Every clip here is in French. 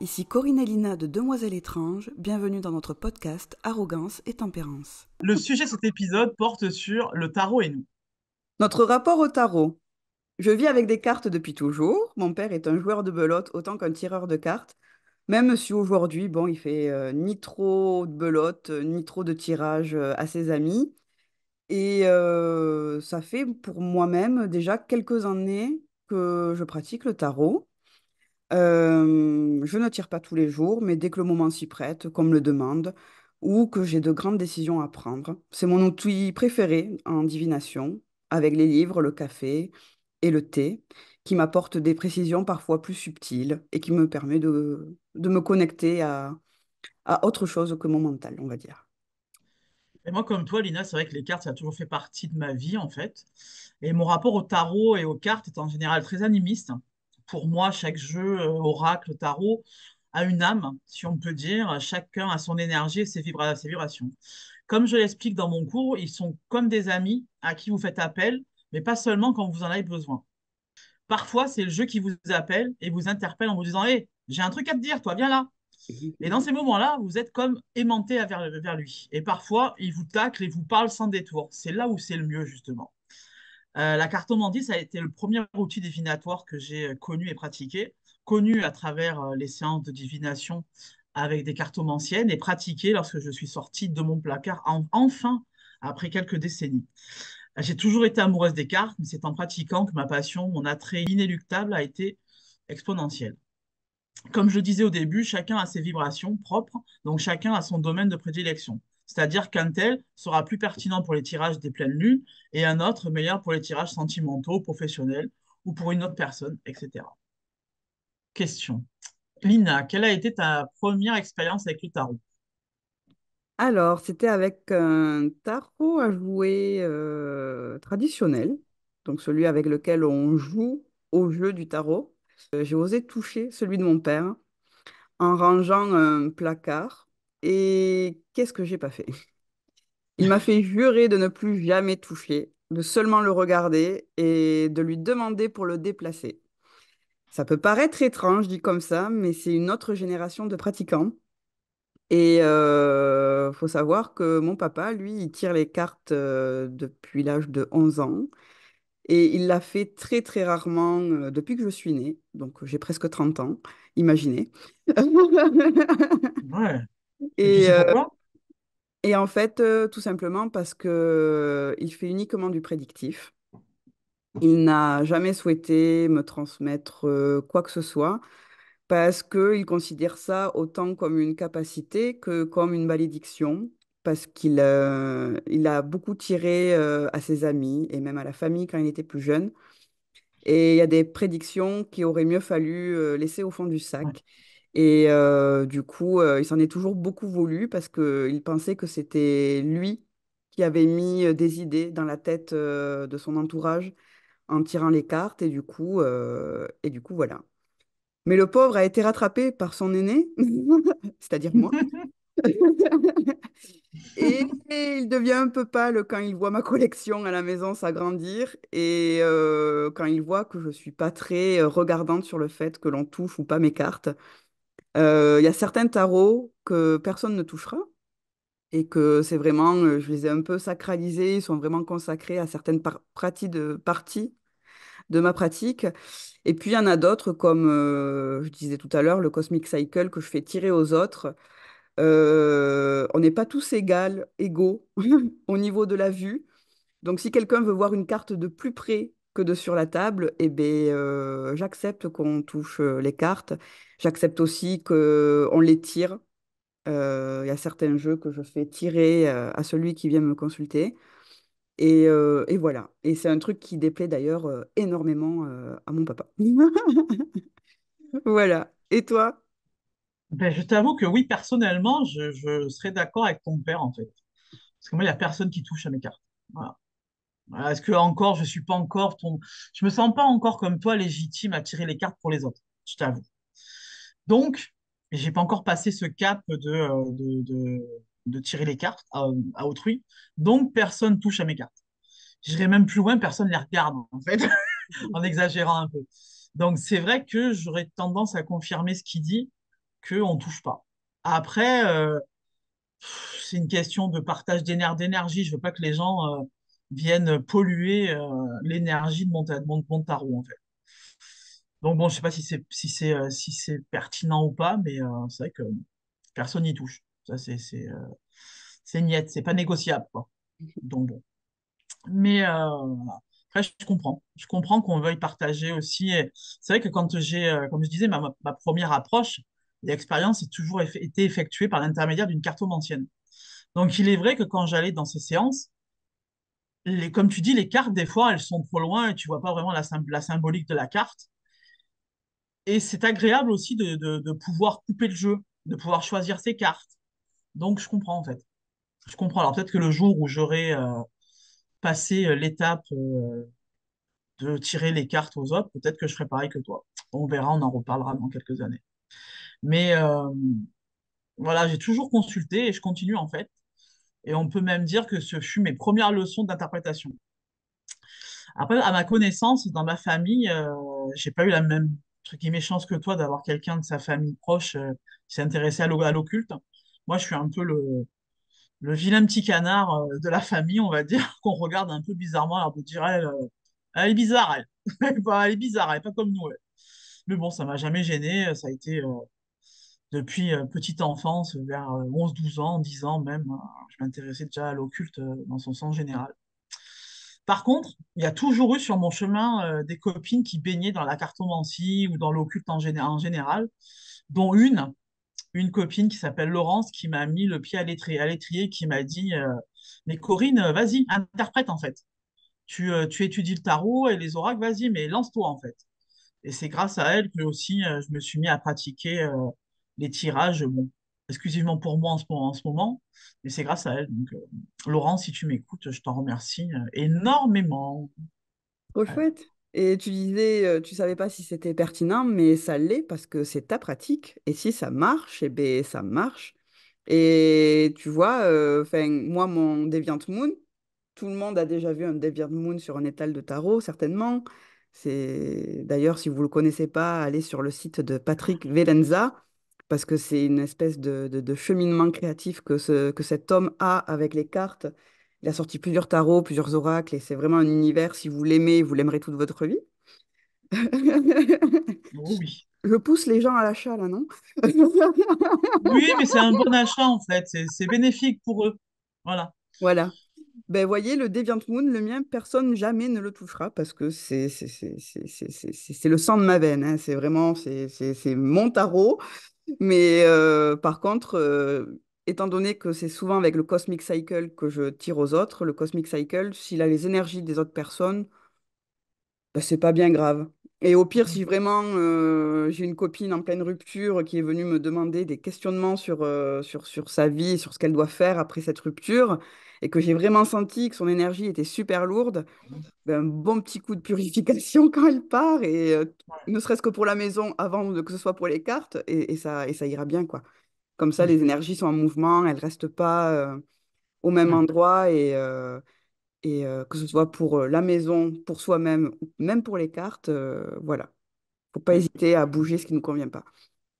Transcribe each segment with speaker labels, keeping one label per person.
Speaker 1: ici Corinne Elina de Demoiselle étrange, bienvenue dans notre podcast Arrogance et tempérance.
Speaker 2: Le sujet de cet épisode porte sur le tarot et nous. Notre
Speaker 1: rapport au tarot. Je vis avec des cartes depuis toujours, mon père est un joueur de belote autant qu'un tireur de cartes, même si aujourd'hui, bon, il fait euh, ni trop de belote, euh, ni trop de tirage euh, à ses amis. Et ça fait pour moi-même déjà quelques années que je pratique le tarot. Euh, je ne tire pas tous les jours, mais dès que le moment s'y prête, qu'on me le demande, ou que j'ai de grandes décisions à prendre. C'est mon outil préféré en divination, avec les livres, le café et le thé, qui m'apporte des précisions parfois plus subtiles et qui me permet de, me connecter à, à autre chose que mon mental, on va dire.
Speaker 2: Et moi, comme toi, Lina, c'est vrai que les cartes, ça a toujours fait partie de ma vie, en fait. Et mon rapport au tarot et aux cartes est en général très animiste pour moi, chaque jeu, euh, oracle, tarot, a une âme, si on peut dire. Chacun a son énergie et ses, vibrations. Comme je l'explique dans mon cours, ils sont comme des amis à qui vous faites appel, mais pas seulement quand vous en avez besoin. Parfois, c'est le jeu qui vous appelle et vous interpelle en vous disant Hé, j'ai un truc à te dire, toi, viens là. Et dans ces moments-là, vous êtes comme aimanté vers lui. Et parfois, il vous tacle et vous parle sans détour. C'est là où c'est le mieux, justement. Euh, la cartomandie, ça a été le premier outil divinatoire que j'ai euh, connu et pratiqué, connu à travers euh, les séances de divination avec des cartomanciennes et pratiqué lorsque je suis sortie de mon placard, enfin, après quelques décennies. J'ai toujours été amoureuse des cartes, mais c'est en pratiquant que ma passion, mon attrait inéluctable a été exponentiel. Comme je le disais au début, chacun a ses vibrations propres, donc chacun a son domaine de prédilection. C'est-à-dire qu'un tel sera plus pertinent pour les tirages des pleines lunes et un autre meilleur pour les tirages sentimentaux, professionnels ou pour une autre personne, etc. Question. Lina, quelle a été ta première expérience avec le tarot Alors,
Speaker 1: c'était avec un tarot à jouer euh, traditionnel, donc celui avec lequel on joue au jeu du tarot. Euh, j'ai osé toucher celui de mon père en rangeant un placard et qu'est-ce que j'ai pas fait Il m'a fait jurer de ne plus jamais toucher, de seulement le regarder et de lui demander pour le déplacer. Ça peut paraître étrange dit comme ça, mais c'est une autre génération de pratiquants. Et euh, faut savoir que mon papa, lui, il tire les cartes euh, depuis l'âge de 11 ans. Et il l'a fait très très rarement euh, depuis que je suis née. Donc j'ai presque 30 ans, imaginez. ouais. Euh, et, en fait, euh, tout simplement parce que euh, il fait uniquement du prédictif. Il n'a jamais souhaité me transmettre quoi que ce soit parce qu'il considère ça autant comme une capacité que comme une malédiction, parce qu'il il a beaucoup tiré à ses amis et même à la famille quand il était plus jeune. Et il y a des prédictions qui aurait mieux fallu laisser au fond du sac. Et euh, du coup, euh, il s'en est toujours beaucoup voulu parce qu'il pensait que c'était lui qui avait mis des idées dans la tête de son entourage en tirant les cartes. Et du coup, et du coup voilà. Mais le pauvre a été rattrapé par son aîné, c'est-à-dire moi. Et, il devient un peu pâle quand il voit ma collection à la maison s'agrandir et quand il voit que je suis pas très regardante sur le fait que l'on touche ou pas mes cartes. Il euh, y a certains tarots que personne ne touchera et que c'est vraiment, euh, je les ai un peu sacralisés, ils sont vraiment consacrés à certaines parties, de, ma pratique. Et puis il y en a d'autres, comme euh, je disais tout à l'heure, le Cosmic Cycle que je fais tirer aux autres. on n'est pas tous égaux, égaux au niveau de la vue. Donc si quelqu'un veut voir une carte de plus près que de sur la table, eh ben, euh, j'accepte qu'on touche euh, les cartes. J'accepte aussi qu'on les tire. Euh, il y a certains jeux que je fais tirer à celui qui vient me consulter. Et, voilà. Et c'est un truc qui déplaît d'ailleurs énormément à mon papa.
Speaker 2: voilà. Et toi ben, Je t'avoue que oui, personnellement, je, serais d'accord avec ton père en fait. Parce que moi, il n'y a personne qui touche à mes cartes. Voilà. Est-ce que encore, je suis pas encore ton... Je me sens pas encore comme toi légitime à tirer les cartes pour les autres, je t'avoue. Donc, j'ai pas encore passé ce cap de, euh, de, de, tirer les cartes à, autrui. Donc, personne touche à mes cartes. J'irai même plus loin, personne les regarde, en fait, en exagérant un peu. Donc, c'est vrai que j'aurais tendance à confirmer ce qui dit, que on touche pas. Après, euh, c'est une question de partage d'énergie. Je ne veux pas que les gens... Euh, viennent polluer euh, l'énergie de, mon de, en fait. Donc bon, je sais pas si c'est si c'est euh, si c'est pertinent ou pas, mais euh, c'est vrai que personne n'y touche. Ça c'est c'est c'est niet, c'est pas négociable quoi. Donc bon. Mais après je comprends, je comprends qu'on veuille partager aussi. C'est vrai que quand j'ai, comme je disais, ma, première approche, l'expérience a toujours été effectuée par l'intermédiaire d'une cartomancienne. Donc il est vrai que quand j'allais dans ces séances, comme tu dis, les cartes, des fois, elles sont trop loin et tu vois pas vraiment la, la symbolique de la carte. Et c'est agréable aussi de, pouvoir couper le jeu, de pouvoir choisir ses cartes. Donc, je comprends, en fait. Je comprends. Alors, peut-être que le jour où j'aurai euh, passé euh, l'étape euh, de tirer les cartes aux autres, peut-être que je ferai pareil que toi. On verra, on en reparlera dans quelques années. Mais voilà, j'ai toujours consulté et je continue, en fait. Et on peut même dire que ce fut mes premières leçons d'interprétation. Après, à ma connaissance, dans ma famille, euh, j'ai pas eu la même truc et méchance que toi d'avoir quelqu'un de sa famille proche euh, qui s'intéressait à l'occulte. Moi, je suis un peu le, vilain petit canard euh, de la famille, on va dire, qu'on regarde un peu bizarrement, alors vous dire elle, est bizarre, elle. elle est bizarre, elle pas comme nous. Mais bon, ça m'a jamais gêné. Ça a été, depuis euh, petite enfance, vers 11-12 euh, ans, 10 ans même, hein, je m'intéressais déjà à l'occulte euh, dans son sens général. Par contre, il y a toujours eu sur mon chemin des copines qui baignaient dans la cartomancie ou dans l'occulte en, général, dont une, une copine qui s'appelle Laurence, qui m'a mis le pied à l'étrier, qui m'a dit Mais Corinne, vas-y, interprète en fait. Tu, étudies le tarot et les oracles, vas-y, mais lance-toi en fait. Et c'est grâce à elle que aussi je me suis mis à pratiquer les tirages, bon, exclusivement pour moi en ce, moment, en ce moment mais c'est grâce à elle. Donc, euh, Laurent, si tu m'écoutes, je t'en remercie euh, énormément.
Speaker 1: Au chouette. Et tu disais, euh, tu savais pas si c'était pertinent, mais ça l'est parce que c'est ta pratique. Et si ça marche, eh bien, ça marche. Et tu vois, enfin, moi, mon Deviant Moon, tout le monde a déjà vu un Deviant Moon sur un étal de tarot, certainement. C'est D'ailleurs, si vous ne le connaissez pas, allez sur le site de Patrick Velenza parce que c'est une espèce de, cheminement créatif que, ce, que cet homme a avec les cartes. Il a sorti plusieurs tarots, plusieurs oracles, et c'est vraiment un univers, si vous l'aimez, vous
Speaker 2: l'aimerez toute votre vie. Oh oui.
Speaker 1: Je pousse les gens à l'achat, là, non Oui, mais c'est un bon
Speaker 2: achat, en fait. C'est bénéfique pour eux.
Speaker 1: Voilà. Voilà. Ben voyez, le Deviant Moon, le mien, personne jamais ne le touchera parce que c'est le sang de ma veine. Hein. C'est vraiment, c'est mon tarot. Mais euh, par contre, euh, étant donné que c'est souvent avec le Cosmic Cycle que je tire aux autres, le Cosmic Cycle, s'il a les énergies des autres personnes, bah, c'est pas bien grave. Et au pire, si vraiment euh, j'ai une copine en pleine rupture qui est venue me demander des questionnements sur, euh, sur, sur sa vie, sur ce qu'elle doit faire après cette rupture, et que j'ai vraiment senti que son énergie était super lourde, ben, un bon petit coup de purification quand elle part, et euh, ne serait-ce que pour la maison avant que ce soit pour les cartes, et, ça, et ça ira bien. quoi. Comme ça, mmh. les énergies sont en mouvement, elles ne restent pas au même mmh. endroit, et, et euh, que ce soit pour euh, la maison, pour soi-même, même pour les cartes, Il euh, voilà. Faut pas mmh. hésiter à bouger ce qui ne nous convient pas.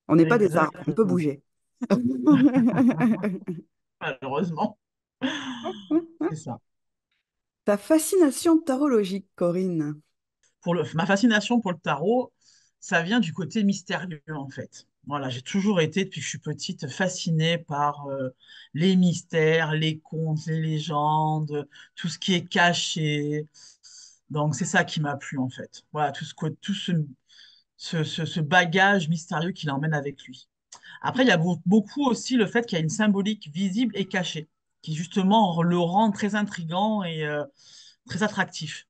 Speaker 1: On n'est pas des arbres, on peut bouger.
Speaker 2: Malheureusement. C'est ça. Ta fascination tarologique, Corinne. Pour ma fascination pour le tarot, ça vient du côté mystérieux, en fait. Voilà, j'ai toujours été, depuis que je suis petite, fascinée par euh, les mystères, les contes, les légendes, tout ce qui est caché. Donc, c'est ça qui m'a plu, en fait. Voilà, tout ce, tout ce, ce, ce, bagage mystérieux qu'il emmène avec lui. Après, il y a beaucoup aussi le fait qu'il y a une symbolique visible et cachée, qui justement le rend très intrigant et euh, très attractif.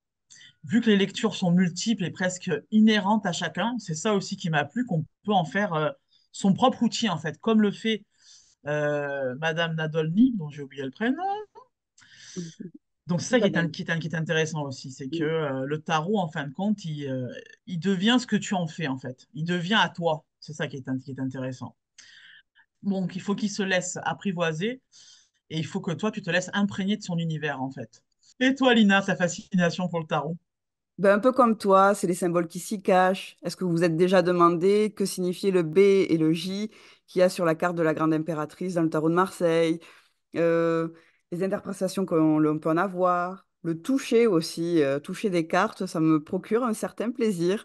Speaker 2: Vu que les lectures sont multiples et presque inhérentes à chacun, c'est ça aussi qui m'a plu, qu'on peut en faire euh, son propre outil, en fait, comme le fait euh, Madame Nadolny, dont j'ai oublié le prénom. Donc c'est ça qui est, qui, intéressant aussi, c'est que euh, le tarot, en fin de compte, il, euh, il, devient ce que tu en fais, en fait. Il devient à toi. C'est ça qui est, qui est intéressant. Donc il faut qu'il se laisse apprivoiser et il faut que toi, tu te laisses imprégner de son univers, en fait. Et toi, Lina, ta fascination pour le tarot
Speaker 1: ben, un peu comme toi, c'est les symboles qui s'y cachent. Est-ce que vous vous êtes déjà demandé que signifiaient le B et le J qu'il y a sur la carte de la Grande Impératrice dans le tarot de Marseille euh, Les interprétations qu'on peut en avoir Le toucher aussi, euh, toucher des cartes, ça me procure un certain plaisir.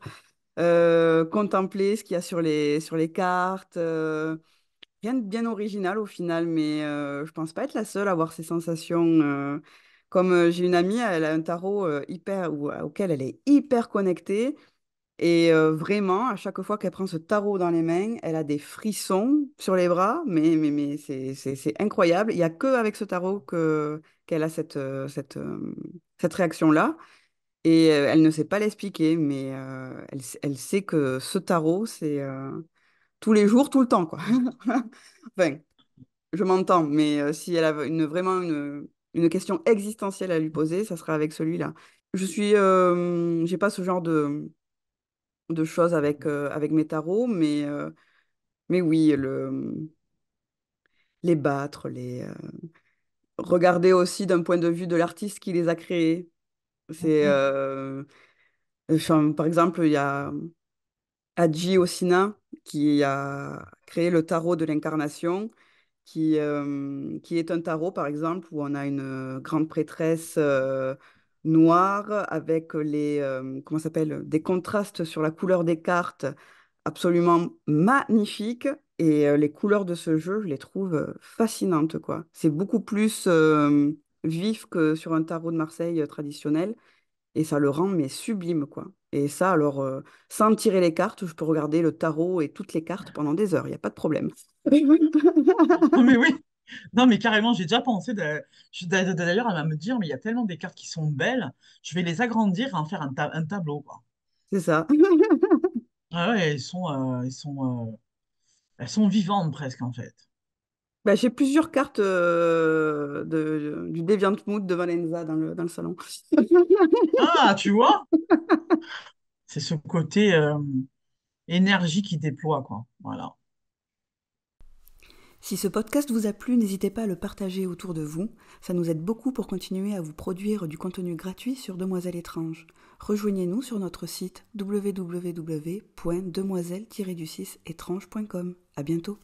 Speaker 1: Euh, contempler ce qu'il y a sur les, sur les cartes. rien de bien original au final, mais je ne pense pas être la seule à avoir ces sensations. Comme j'ai une amie, elle a un tarot hyper, auquel elle est hyper connectée. Et vraiment, à chaque fois qu'elle prend ce tarot dans les mains, elle a des frissons sur les bras, mais, mais, mais c'est incroyable. Il n'y a que avec ce tarot qu'elle a cette, cette, réaction-là. Et elle ne sait pas l'expliquer, mais elle, sait que ce tarot, c'est tous les jours, tout le temps. Quoi. enfin, je m'entends, mais si elle a une, vraiment une, une question existentielle à lui poser, ça sera avec celui-là. Je suis, euh, j'ai pas ce genre de, de choses avec, euh, avec mes tarots, mais, euh, mais oui, le, les battre, les regarder aussi d'un point de vue de l'artiste qui les a créés. C'est, par exemple, il y a Adji Osina qui a créé le tarot de l'incarnation qui, euh, qui est un tarot, par exemple, où on a une euh, grande prêtresse euh, noire avec les, comment s'appelle, des contrastes sur la couleur des cartes absolument magnifiques. Et les couleurs de ce jeu, je les trouve fascinantes, quoi. C'est beaucoup plus vif que sur un tarot de Marseille traditionnel. Et ça le rend, mais sublime, quoi. Et ça, alors, euh, sans tirer les cartes, je peux regarder le tarot et toutes les cartes pendant des heures, il n'y a pas de problème.
Speaker 2: non, mais oui, non, mais carrément, j'ai déjà pensé d'ailleurs à me dire, mais il y a tellement des cartes qui sont belles, je vais les agrandir et en faire un, tableau. C'est ça. ah ouais, elles sont, euh, sont, euh, elles sont vivantes presque en fait.
Speaker 1: Bah, j'ai plusieurs cartes euh, de, du Deviant Mood de Valenza dans le, salon.
Speaker 2: Ah, tu vois? C'est ce côté euh, énergie qui déploie, quoi. Voilà. Si ce podcast vous a plu, n'hésitez pas à le partager autour de vous.
Speaker 1: Ça nous aide beaucoup pour continuer à vous produire du contenu gratuit sur Demoiselles étrange. Rejoignez-nous sur notre site www.demoiselle-du6étrange.com. À bientôt.